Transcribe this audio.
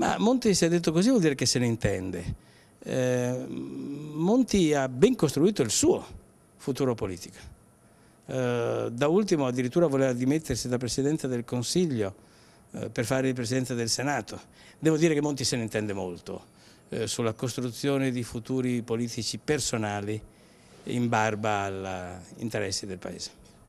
Ma Monti se è detto così vuol dire che se ne intende. Eh, Monti ha ben costruito il suo futuro politico. Eh, da ultimo addirittura voleva dimettersi da Presidente del Consiglio eh, per fare il Presidente del Senato. Devo dire che Monti se ne intende molto eh, sulla costruzione di futuri politici personali in barba agli interessi del Paese.